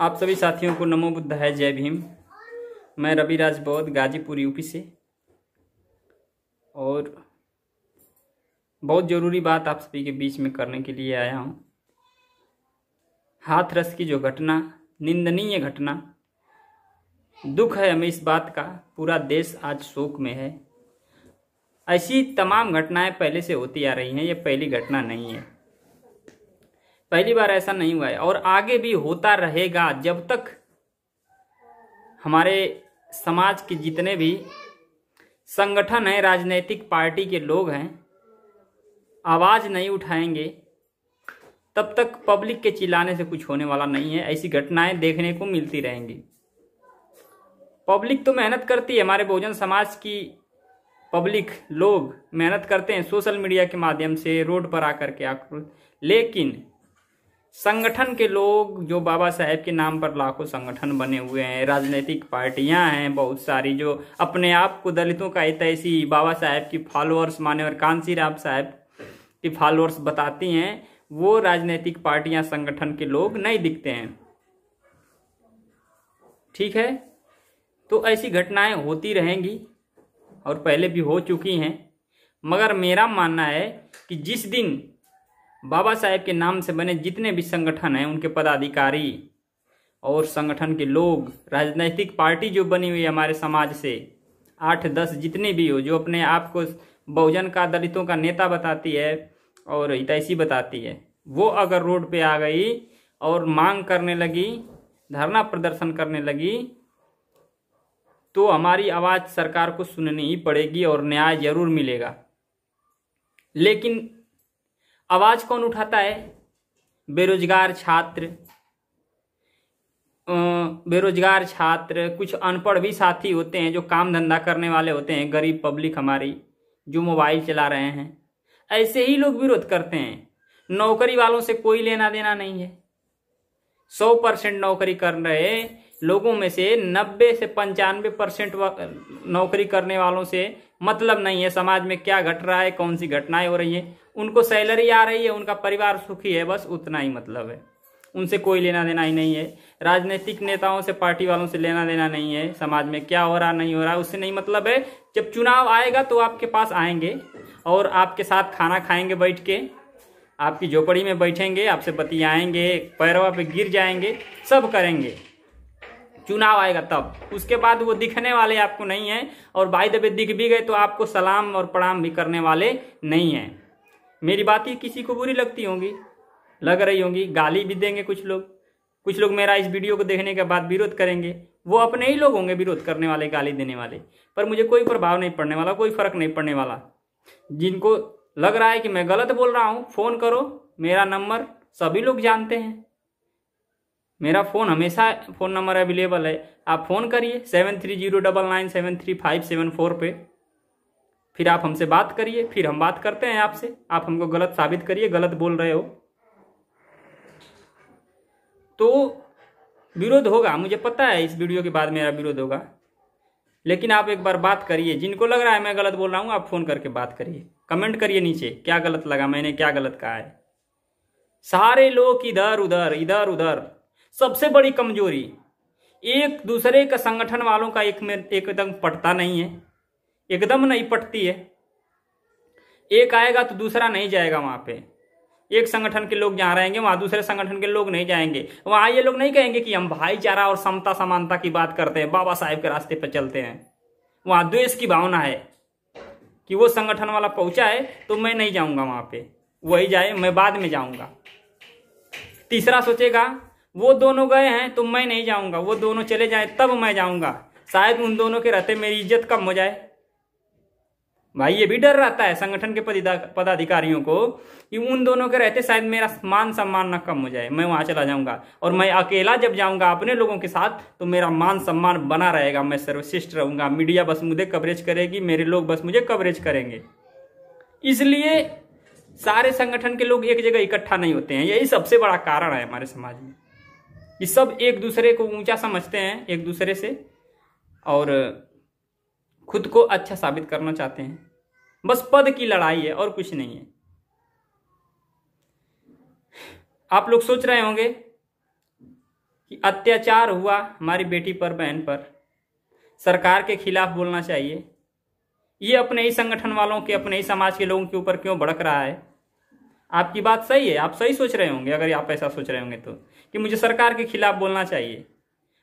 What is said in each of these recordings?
आप सभी साथियों को नमो बुद्ध है जय भीम मैं रविराज बौद्ध गाजीपुर यूपी से और बहुत ज़रूरी बात आप सभी के बीच में करने के लिए आया हूँ हाथरस की जो घटना निंदनीय घटना दुख है हमें इस बात का पूरा देश आज शोक में है ऐसी तमाम घटनाएं पहले से होती आ रही हैं ये पहली घटना नहीं है पहली बार ऐसा नहीं हुआ है और आगे भी होता रहेगा जब तक हमारे समाज के जितने भी संगठन हैं राजनीतिक पार्टी के लोग हैं आवाज़ नहीं उठाएंगे तब तक पब्लिक के चिल्लाने से कुछ होने वाला नहीं है ऐसी घटनाएं देखने को मिलती रहेंगी पब्लिक तो मेहनत करती है हमारे बहुजन समाज की पब्लिक लोग मेहनत करते हैं सोशल मीडिया के माध्यम से रोड पर आकर के आक्रोश लेकिन संगठन के लोग जो बाबा साहेब के नाम पर लाखों संगठन बने हुए हैं राजनीतिक पार्टियां हैं बहुत सारी जो अपने आप को दलितों का ऐसी बाबा साहेब की फॉलोअर्स और कांसी राम साहेब की फॉलोअर्स बताती हैं वो राजनीतिक पार्टियां संगठन के लोग नहीं दिखते हैं ठीक है तो ऐसी घटनाएं होती रहेंगी और पहले भी हो चुकी हैं मगर मेरा मानना है कि जिस दिन बाबा साहेब के नाम से बने जितने भी संगठन हैं उनके पदाधिकारी और संगठन के लोग राजनैतिक पार्टी जो बनी हुई है हमारे समाज से आठ दस जितने भी हो जो अपने आप को बहुजन का दलितों का नेता बताती है और हितैषी बताती है वो अगर रोड पे आ गई और मांग करने लगी धरना प्रदर्शन करने लगी तो हमारी आवाज़ सरकार को सुननी ही पड़ेगी और न्याय जरूर मिलेगा लेकिन आवाज़ कौन उठाता है बेरोजगार छात्र बेरोजगार छात्र कुछ अनपढ़ भी साथी होते हैं जो काम धंधा करने वाले होते हैं गरीब पब्लिक हमारी जो मोबाइल चला रहे हैं ऐसे ही लोग विरोध करते हैं नौकरी वालों से कोई लेना देना नहीं है सौ परसेंट नौकरी कर रहे लोगों में से नब्बे से पंचानवे परसेंट नौकरी करने वालों से मतलब नहीं है समाज में क्या घट रहा है कौन सी घटनाएं हो रही है उनको सैलरी आ रही है उनका परिवार सुखी है बस उतना ही मतलब है उनसे कोई लेना देना ही नहीं है राजनीतिक नेताओं से पार्टी वालों से लेना देना नहीं है समाज में क्या हो रहा नहीं हो रहा उससे नहीं मतलब है जब चुनाव आएगा तो आपके पास आएंगे और आपके साथ खाना खाएंगे बैठ के आपकी झोपड़ी में बैठेंगे आपसे बतियाएंगे पैरवा पे गिर जाएंगे सब करेंगे चुनाव आएगा तब उसके बाद वो दिखने वाले आपको नहीं है और भाई दबे दिख भी गए तो आपको सलाम और प्रणाम भी करने वाले नहीं हैं मेरी बात ही किसी को बुरी लगती होंगी लग रही होंगी गाली भी देंगे कुछ लोग कुछ लोग मेरा इस वीडियो को देखने के बाद विरोध करेंगे वो अपने ही लोग होंगे विरोध करने वाले गाली देने वाले पर मुझे कोई प्रभाव नहीं पड़ने वाला कोई फर्क नहीं पड़ने वाला जिनको लग रहा है कि मैं गलत बोल रहा हूँ फ़ोन करो मेरा नंबर सभी लोग जानते हैं मेरा फ़ोन हमेशा फ़ोन नंबर अवेलेबल है आप फ़ोन करिए seven three zero double nine seven three five seven four पे फिर आप हमसे बात करिए फिर हम बात करते हैं आपसे आप हमको गलत साबित करिए गलत बोल रहे हो तो विरोध होगा मुझे पता है इस वीडियो के बाद मेरा विरोध होगा लेकिन आप एक बार बात करिए जिनको लग रहा है मैं गलत बोल रहा हूँ आप फ़ोन करके बात करिए कमेंट करिए नीचे क्या गलत लगा मैंने क्या गलत कहा है सारे लोग इधर उधर इधर उधर सबसे बड़ी कमजोरी एक दूसरे का संगठन वालों का एक में एकदम पटता नहीं है एकदम नहीं पटती है एक आएगा तो दूसरा नहीं जाएगा वहां पे एक संगठन के लोग जहाँ रहेंगे वहां दूसरे संगठन के लोग नहीं जाएंगे वहां ये लोग नहीं कहेंगे कि हम भाईचारा और समता समानता की बात करते हैं बाबा साहेब के रास्ते पर चलते हैं वहां द्वेष की भावना है कि वो संगठन वाला पहुंचा है तो मैं नहीं जाऊंगा वहां पे वही जाए मैं बाद में जाऊंगा तीसरा सोचेगा वो दोनों गए हैं तो मैं नहीं जाऊंगा वो दोनों चले जाए तब मैं जाऊंगा शायद उन दोनों के रहते मेरी इज्जत कम हो जाए भाई ये भी डर रहता है संगठन के पदाधिकारियों को कि उन दोनों के रहते शायद मेरा मान सम्मान ना कम हो जाए मैं वहां चला जाऊंगा और मैं अकेला जब जाऊंगा अपने लोगों के साथ तो मेरा मान सम्मान बना रहेगा मैं सर्वश्रेष्ठ रहूंगा मीडिया बस मुझे कवरेज करेगी मेरे लोग बस मुझे कवरेज करेंगे इसलिए सारे संगठन के लोग एक जगह इकट्ठा नहीं होते हैं यही सबसे बड़ा कारण है हमारे समाज में कि सब एक दूसरे को ऊंचा समझते हैं एक दूसरे से और खुद को अच्छा साबित करना चाहते हैं बस पद की लड़ाई है और कुछ नहीं है आप लोग सोच रहे होंगे कि अत्याचार हुआ हमारी बेटी पर बहन पर सरकार के खिलाफ बोलना चाहिए ये अपने ही संगठन वालों के अपने ही समाज के लोगों के ऊपर क्यों भड़क रहा है आपकी बात सही है आप सही सोच रहे होंगे अगर आप ऐसा सोच रहे होंगे तो कि मुझे सरकार के खिलाफ बोलना चाहिए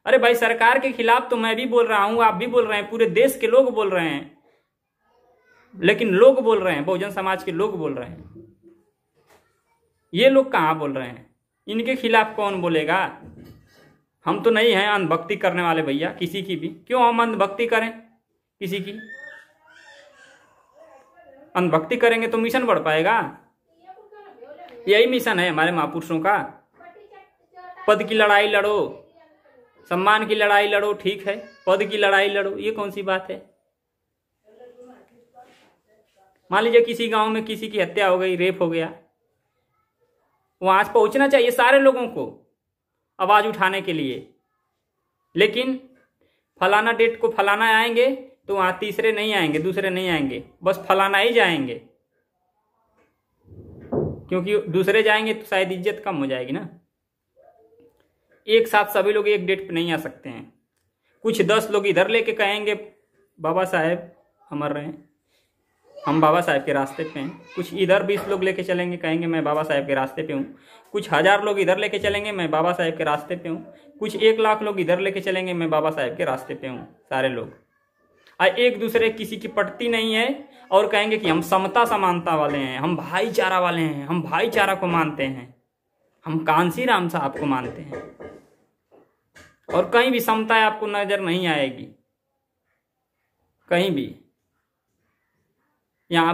अरे भाई सरकार के खिलाफ तो मैं भी बोल रहा हूं आप भी बोल रहे हैं पूरे देश के लोग बोल रहे हैं लेकिन लोग बोल रहे हैं बहुजन समाज के लोग बोल रहे हैं ये लोग कहाँ बोल रहे हैं इनके खिलाफ कौन बोलेगा हम तो नहीं हैं अंधभक्ति करने वाले भैया किसी की भी क्यों हम अंधभक्ति करें किसी की अंधभक्ति करेंगे तो मिशन बढ़ पाएगा यही मिशन है हमारे महापुरुषों का पद की लड़ाई लड़ो सम्मान की लड़ाई लड़ो ठीक है पद की लड़ाई लड़ो ये कौन सी बात है मान लीजिए किसी गांव में किसी की हत्या हो गई रेप हो गया वहां पहुंचना चाहिए सारे लोगों को आवाज उठाने के लिए लेकिन फलाना डेट को फलाना आएंगे तो वहां तीसरे नहीं आएंगे दूसरे नहीं आएंगे बस फलाना ही जाएंगे क्योंकि दूसरे जाएंगे तो शायद इज्जत कम हो जाएगी ना एक साथ सभी लोग एक डेट पे नहीं आ सकते हैं कुछ दस लोग इधर लेके कहेंगे बाबा साहेब अमर रहे हम बाबा साहेब के रास्ते पे हैं कुछ इधर बीस लोग लेके चलेंगे कहेंगे मैं बाबा साहेब के रास्ते पे हूँ कुछ हज़ार लोग इधर लेके चलेंगे मैं बाबा साहेब के रास्ते पे हूँ कुछ एक लाख लोग इधर लेके चलेंगे मैं बाबा साहेब के रास्ते पे हूँ सारे लोग आ एक दूसरे किसी की पटती नहीं है और कहेंगे कि हम समता समानता वाले हैं हम भाईचारा वाले हैं हम भाईचारा को मानते हैं हम कांसी राम साहब को मानते हैं और कहीं भी समताएं आपको नजर नहीं आएगी कहीं भी यहां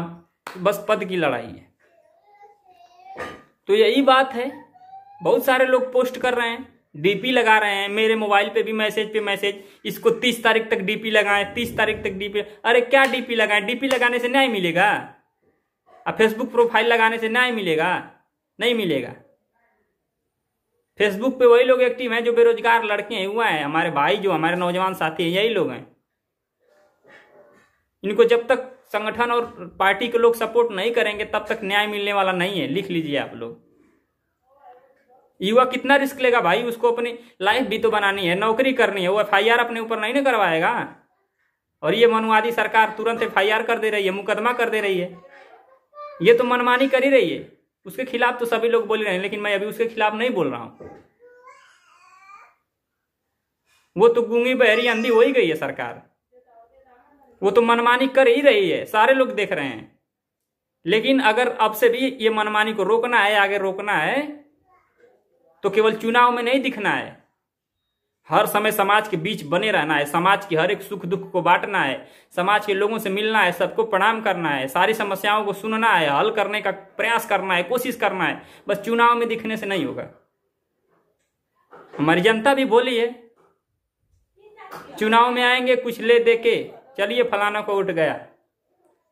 बस पद की लड़ाई है तो यही बात है बहुत सारे लोग पोस्ट कर रहे हैं डीपी लगा रहे हैं मेरे मोबाइल पे भी मैसेज पे मैसेज इसको तीस तारीख तक डीपी लगाएं तीस तारीख तक डीपी अरे क्या डीपी लगाएं डीपी लगाने से न्याय मिलेगा और फेसबुक प्रोफाइल लगाने से न्याय मिलेगा नहीं मिलेगा फेसबुक पे वही लोग एक्टिव हैं जो बेरोजगार लड़के हैं युवा हैं हमारे भाई जो हमारे नौजवान साथी हैं यही लोग हैं इनको जब तक संगठन और पार्टी के लोग सपोर्ट नहीं करेंगे तब तक न्याय मिलने वाला नहीं है लिख लीजिए आप लोग युवा कितना रिस्क लेगा भाई उसको अपनी लाइफ भी तो बनानी है नौकरी करनी है वो एफ अपने ऊपर नहीं ना करवाएगा और ये मनुवादी सरकार तुरंत एफ कर दे रही है मुकदमा कर दे रही है ये तो मनमानी कर ही रही है उसके खिलाफ तो सभी लोग बोल रहे हैं लेकिन मैं अभी उसके खिलाफ नहीं बोल रहा हूं वो तो गूंगी बहरी अंधी हो ही गई है सरकार वो तो मनमानी कर ही रही है सारे लोग देख रहे हैं लेकिन अगर अब से भी ये मनमानी को रोकना है आगे रोकना है तो केवल चुनाव में नहीं दिखना है हर समय समाज के बीच बने रहना है समाज के हर एक सुख दुख को बांटना है समाज के लोगों से मिलना है सबको प्रणाम करना है सारी समस्याओं को सुनना है हल करने का प्रयास करना है कोशिश करना है बस चुनाव में दिखने से नहीं होगा हमारी जनता भी बोली है चुनाव में आएंगे कुछ ले दे के चलिए फलाना को उठ गया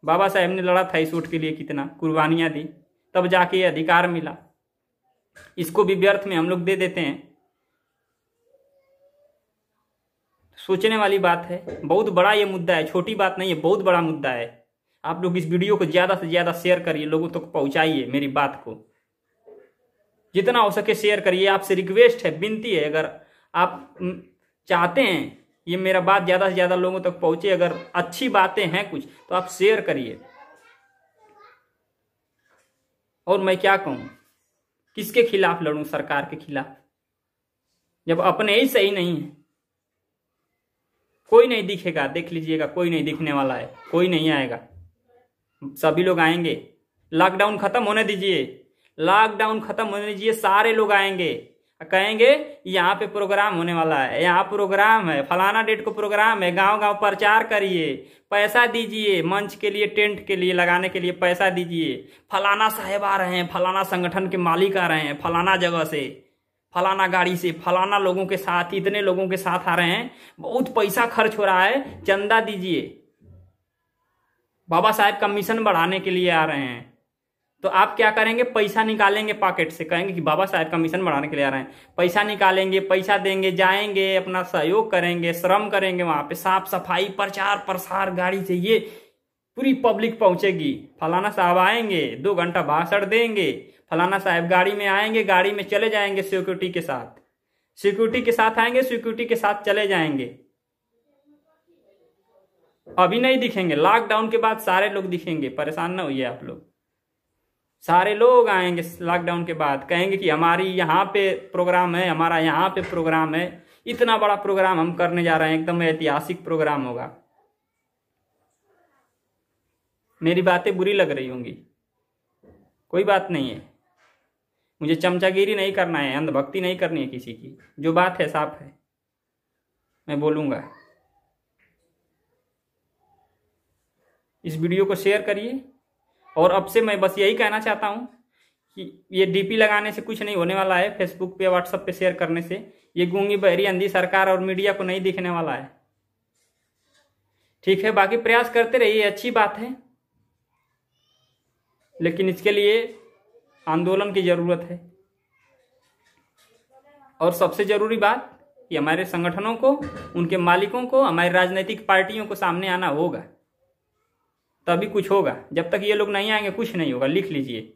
बाबा साहेब ने लड़ा था इस उठ के लिए कितना कुर्बानियां दी तब जाके अधिकार मिला इसको भी व्यर्थ में हम लोग दे देते हैं सोचने वाली बात है बहुत बड़ा ये मुद्दा है छोटी बात नहीं है बहुत बड़ा मुद्दा है आप लोग इस वीडियो को ज़्यादा से ज़्यादा शेयर करिए लोगों तक तो पहुंचाइए मेरी बात को जितना हो सके शेयर करिए आपसे रिक्वेस्ट है विनती है अगर आप चाहते हैं ये मेरा बात ज़्यादा से ज़्यादा लोगों तक पहुंचे अगर अच्छी बातें हैं कुछ तो आप शेयर करिए और मैं क्या कहूं किसके खिलाफ लड़ू सरकार के खिलाफ जब अपने ही सही नहीं है कोई नहीं दिखेगा देख लीजिएगा कोई नहीं दिखने वाला है कोई नहीं आएगा सभी लोग आएंगे लॉकडाउन खत्म होने दीजिए लॉकडाउन खत्म होने दीजिए सारे लोग आएंगे कहेंगे यहाँ पे प्रोग्राम होने वाला है यहाँ प्रोग्राम है फलाना डेट को प्रोग्राम है गांव गांव प्रचार करिए पैसा दीजिए मंच के लिए टेंट के लिए लगाने के लिए पैसा दीजिए फलाना साहेब आ रहे हैं फलाना संगठन के मालिक आ रहे हैं फलाना जगह से फलाना गाड़ी से फलाना लोगों के साथ इतने लोगों के साथ आ रहे हैं बहुत पैसा खर्च हो रहा है चंदा दीजिए बाबा साहेब का मिशन बढ़ाने के लिए आ रहे हैं तो आप क्या करेंगे पैसा निकालेंगे पॉकेट से कहेंगे कि बाबा साहेब का मिशन बढ़ाने के लिए आ रहे हैं पैसा निकालेंगे पैसा देंगे जाएंगे अपना सहयोग करेंगे श्रम करेंगे वहां पे साफ सफाई प्रचार प्रसार गाड़ी से ये पूरी पब्लिक पहुंचेगी फलाना साहब आएंगे दो घंटा भाषण देंगे फलाना साहब गाड़ी में आएंगे गाड़ी में चले जाएंगे सिक्योरिटी के साथ सिक्योरिटी के साथ आएंगे सिक्योरिटी के साथ चले जाएंगे अभी नहीं दिखेंगे लॉकडाउन के बाद सारे लोग दिखेंगे परेशान ना होइए आप लोग सारे लोग आएंगे लॉकडाउन के बाद कहेंगे कि हमारी यहाँ पे प्रोग्राम है हमारा यहाँ पे प्रोग्राम है इतना बड़ा प्रोग्राम हम करने जा रहे हैं एकदम ऐतिहासिक प्रोग्राम होगा मेरी बातें बुरी लग रही होंगी कोई बात नहीं है मुझे चमचागिरी नहीं करना है अंधभक्ति नहीं करनी है किसी की जो बात है साफ है मैं बोलूँगा इस वीडियो को शेयर करिए और अब से मैं बस यही कहना चाहता हूँ कि ये डीपी लगाने से कुछ नहीं होने वाला है फेसबुक पे व्हाट्सएप पे शेयर करने से ये गूंगी बहरी अंधी सरकार और मीडिया को नहीं दिखने वाला है ठीक है बाकी प्रयास करते रहिए अच्छी बात है लेकिन इसके लिए आंदोलन की जरूरत है और सबसे जरूरी बात कि हमारे संगठनों को उनके मालिकों को हमारी राजनीतिक पार्टियों को सामने आना होगा तभी कुछ होगा जब तक ये लोग नहीं आएंगे कुछ नहीं होगा लिख लीजिए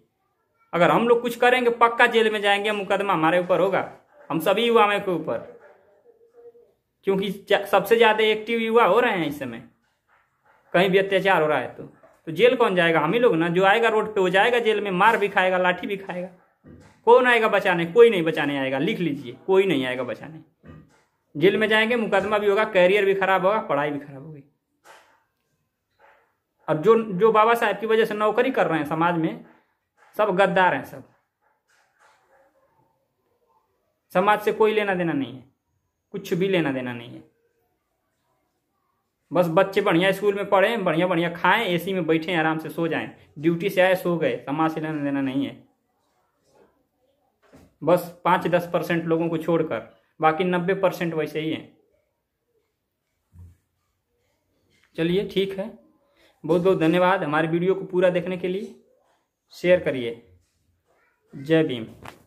अगर हम लोग कुछ करेंगे पक्का जेल में जाएंगे मुकदमा हमारे ऊपर होगा हम सभी युवा के ऊपर क्योंकि सबसे ज़्यादा एक्टिव युवा हो रहे हैं इस समय कहीं भी अत्याचार हो रहा है तो तो जेल कौन जाएगा हम ही लोग ना जो आएगा रोड पे वो जाएगा जेल में मार भी खाएगा लाठी भी खाएगा कौन आएगा बचाने कोई नहीं बचाने आएगा लिख लीजिए कोई नहीं आएगा बचाने जेल में जाएंगे मुकदमा भी होगा कैरियर भी खराब होगा पढ़ाई भी खराब होगी और जो जो बाबा साहेब की वजह से नौकरी कर रहे हैं समाज में सब गद्दार हैं सब समाज से कोई लेना देना नहीं है कुछ भी लेना देना नहीं है बस बच्चे बढ़िया स्कूल में पढ़ें बढ़िया बढ़िया खाएं एसी में बैठें आराम से सो जाएं ड्यूटी से आए सो गए समाज से लेना देना नहीं है बस पाँच दस परसेंट लोगों को छोड़कर बाकी नब्बे परसेंट वैसे ही हैं चलिए ठीक है बहुत बहुत धन्यवाद हमारे वीडियो को पूरा देखने के लिए शेयर करिए जय भीम